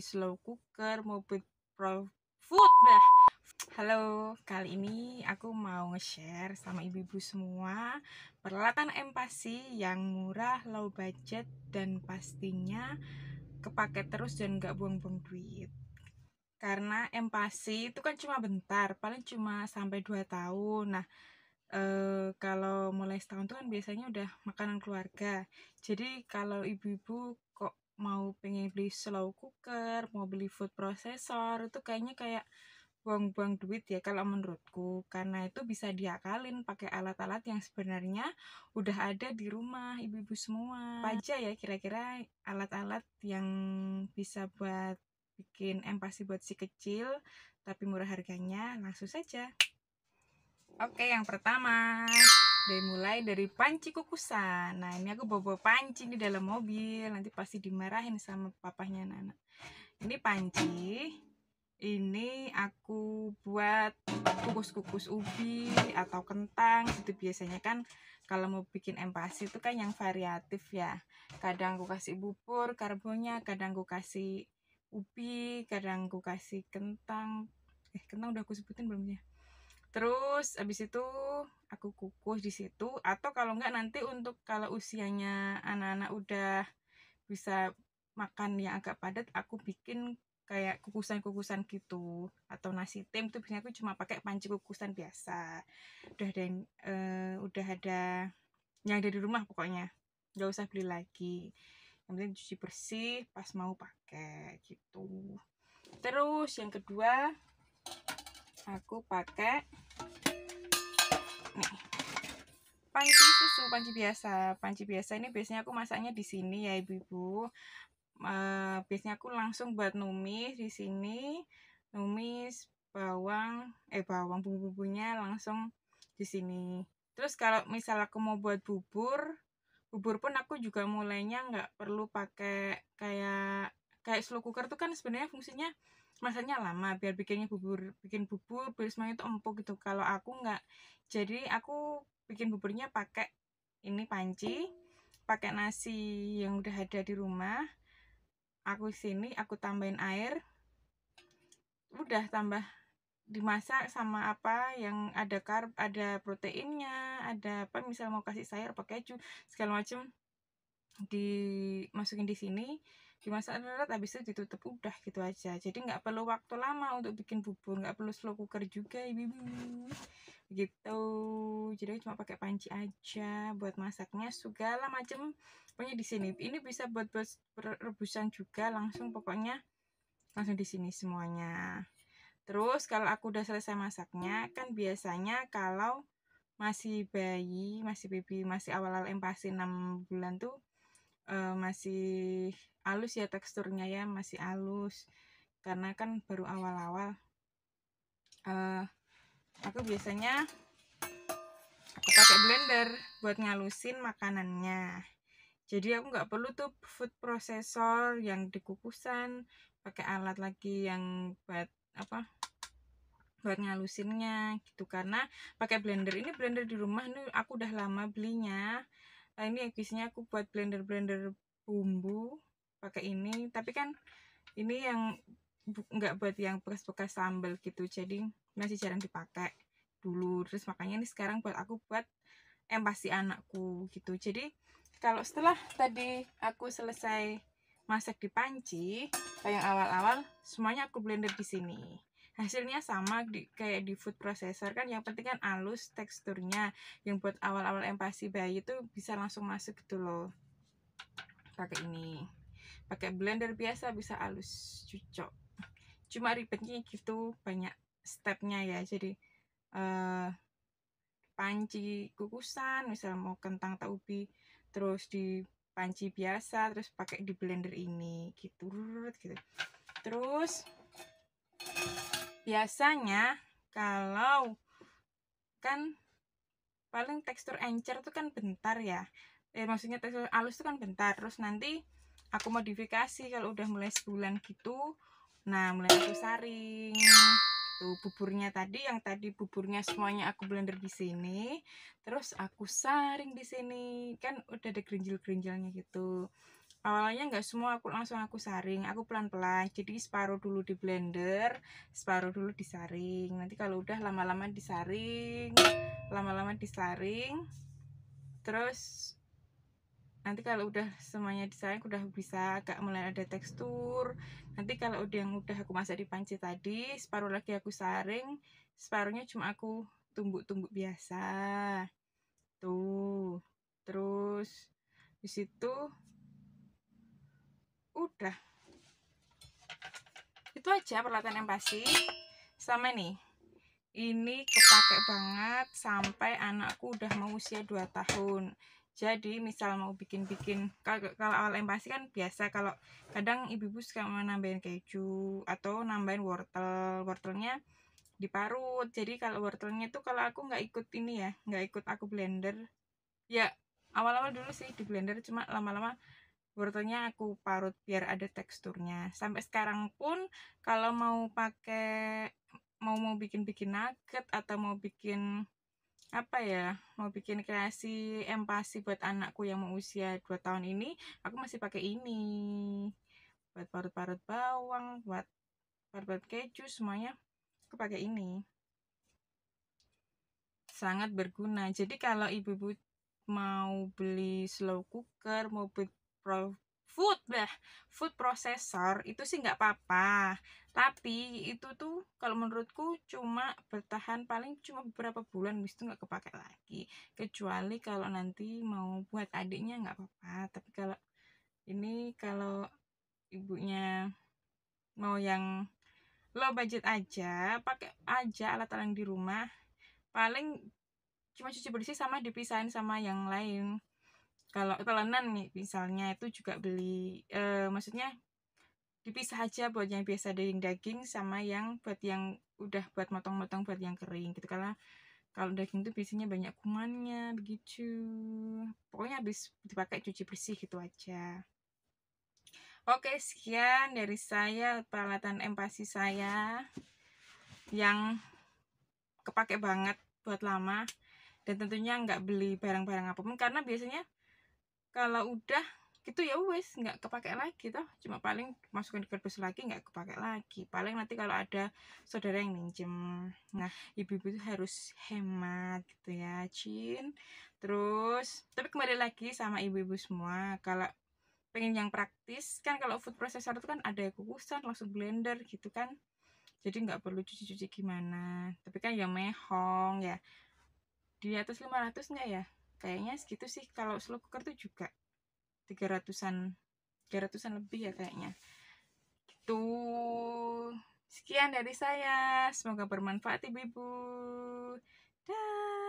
slow cooker maupun pro food dah Halo, kali ini aku mau nge-share sama ibu-ibu semua peralatan empasi yang murah, low budget, dan pastinya kepake terus dan gak buang-buang duit. Karena empasi itu kan cuma bentar, paling cuma sampai 2 tahun. Nah, e, kalau mulai setahun tuh kan biasanya udah makanan keluarga. Jadi kalau ibu-ibu kok mau pengen beli slow cooker mau beli food processor itu kayaknya kayak buang-buang duit ya kalau menurutku karena itu bisa diakalin pakai alat-alat yang sebenarnya udah ada di rumah ibu-ibu semua apa aja ya kira-kira alat-alat yang bisa buat bikin empasi buat si kecil tapi murah harganya langsung saja oke yang pertama dari mulai dari panci kukusan nah ini aku bawa, -bawa panci di dalam mobil nanti pasti dimarahin sama papahnya Nana ini panci ini aku buat kukus-kukus ubi atau kentang itu biasanya kan kalau mau bikin empasi itu kan yang variatif ya kadang aku kasih bubur karbonya kadang aku kasih ubi kadang aku kasih kentang eh kentang udah aku sebutin belum ya Terus abis itu aku kukus di situ atau kalau enggak nanti untuk kalau usianya anak-anak udah bisa makan yang agak padat aku bikin kayak kukusan-kukusan gitu atau nasi tim tuh biasanya aku cuma pakai panci kukusan biasa udah ada yang, e, udah ada yang ada di rumah pokoknya nggak usah beli lagi yang penting cuci bersih pas mau pakai gitu terus yang kedua aku pakai nih panci susu panci biasa panci biasa ini biasanya aku masaknya di sini ya ibu-ibu uh, biasanya aku langsung buat numis di sini numis bawang eh bawang bumbu-bumbunya langsung di sini terus kalau misal aku mau buat bubur bubur pun aku juga mulainya nggak perlu pakai kayak kayak slow cooker tuh kan sebenarnya fungsinya masaknya lama biar bikinnya bubur bikin bubur biar semuanya itu empuk gitu kalau aku nggak jadi aku bikin buburnya pakai ini panci pakai nasi yang udah ada di rumah aku sini aku tambahin air udah tambah dimasak sama apa yang ada karb ada proteinnya ada apa misal mau kasih sayur pakai keju segala macam dimasukin di sini dimasak darurat habis itu ditutup udah gitu aja jadi nggak perlu waktu lama untuk bikin bubur nggak perlu slow cooker juga ibu gitu jadi cuma pakai panci aja buat masaknya segala macam pokoknya di sini ini bisa buat buat rebusan juga langsung pokoknya langsung di sini semuanya terus kalau aku udah selesai masaknya kan biasanya kalau masih bayi masih baby masih awal-awal empasi 6 bulan tuh uh, masih halus ya teksturnya ya masih halus karena kan baru awal-awal uh, aku biasanya aku pakai blender buat ngalusin makanannya jadi aku nggak perlu tuh food processor yang dikukusan pakai alat lagi yang buat apa buat ngalusinnya gitu karena pakai blender ini blender di rumah nih aku udah lama belinya nah ini habisnya aku buat blender blender bumbu pakai ini tapi kan ini yang nggak buat yang bekas-bekas sambal gitu jadi masih jarang dipakai dulu terus makanya ini sekarang buat aku buat empasi anakku gitu jadi kalau setelah tadi aku selesai masak di panci kayak awal-awal semuanya aku blender di sini hasilnya sama di, kayak di food processor kan yang penting kan halus teksturnya yang buat awal-awal empasi bayi itu bisa langsung masuk gitu loh pakai ini pakai blender biasa bisa halus cucok cuma ribetnya gitu banyak stepnya ya jadi uh, panci kukusan misal mau kentang tak ubi terus di panci biasa terus pakai di blender ini gitu gitu terus biasanya kalau kan paling tekstur encer tuh kan bentar ya eh, maksudnya tekstur halus tuh kan bentar terus nanti aku modifikasi kalau udah mulai sebulan gitu nah mulai aku saring tuh gitu. buburnya tadi yang tadi buburnya semuanya aku blender di sini terus aku saring di sini kan udah ada gerinjil-gerinjilnya gitu awalnya nggak semua aku langsung aku saring aku pelan-pelan jadi separuh dulu di blender separuh dulu disaring nanti kalau udah lama-lama disaring lama-lama disaring terus nanti kalau udah semuanya disaring udah bisa agak mulai ada tekstur nanti kalau udah yang udah aku masak di panci tadi separuh lagi aku saring separuhnya cuma aku tumbuk-tumbuk biasa tuh terus disitu udah itu aja peralatan yang pasti sama nih ini kepake banget sampai anakku udah mau usia 2 tahun jadi misal mau bikin-bikin kalau awal empasi kan biasa kalau kadang ibu-ibu suka nambahin keju atau nambahin wortel wortelnya diparut jadi kalau wortelnya tuh kalau aku nggak ikut ini ya nggak ikut aku blender ya awal-awal dulu sih di blender cuma lama-lama wortelnya aku parut biar ada teksturnya sampai sekarang pun kalau mau pakai mau mau bikin bikin nugget atau mau bikin apa ya mau bikin kreasi empasi buat anakku yang mau usia 2 tahun ini aku masih pakai ini buat parut-parut bawang buat parut-parut keju semuanya aku pakai ini sangat berguna jadi kalau ibu-ibu mau beli slow cooker mau pro food bah food processor itu sih nggak apa-apa tapi itu tuh kalau menurutku cuma bertahan paling cuma beberapa bulan bis itu nggak kepake lagi kecuali kalau nanti mau buat adiknya nggak apa-apa tapi kalau ini kalau ibunya mau yang low budget aja pakai aja alat alat di rumah paling cuma cuci bersih sama dipisahin sama yang lain kalau telanan nih misalnya itu juga beli eh, maksudnya dipisah aja buat yang biasa daging-daging sama yang buat yang udah buat motong-motong buat yang kering gitu karena kalau daging itu biasanya banyak kumannya begitu pokoknya habis dipakai cuci bersih gitu aja oke sekian dari saya peralatan empasi saya yang kepake banget buat lama dan tentunya nggak beli barang-barang apapun karena biasanya kalau udah gitu ya wes nggak kepake lagi toh cuma paling masukin ke kardus lagi nggak kepake lagi paling nanti kalau ada saudara yang minjem nah ibu-ibu itu harus hemat gitu ya Cin terus tapi kembali lagi sama ibu-ibu semua kalau pengen yang praktis kan kalau food processor itu kan ada kukusan langsung blender gitu kan jadi nggak perlu cuci-cuci gimana tapi kan ya mehong ya di atas 500 nggak ya kayaknya segitu sih kalau slow cooker tuh juga 300-an 300-an lebih ya kayaknya gitu sekian dari saya semoga bermanfaat ibu-ibu dah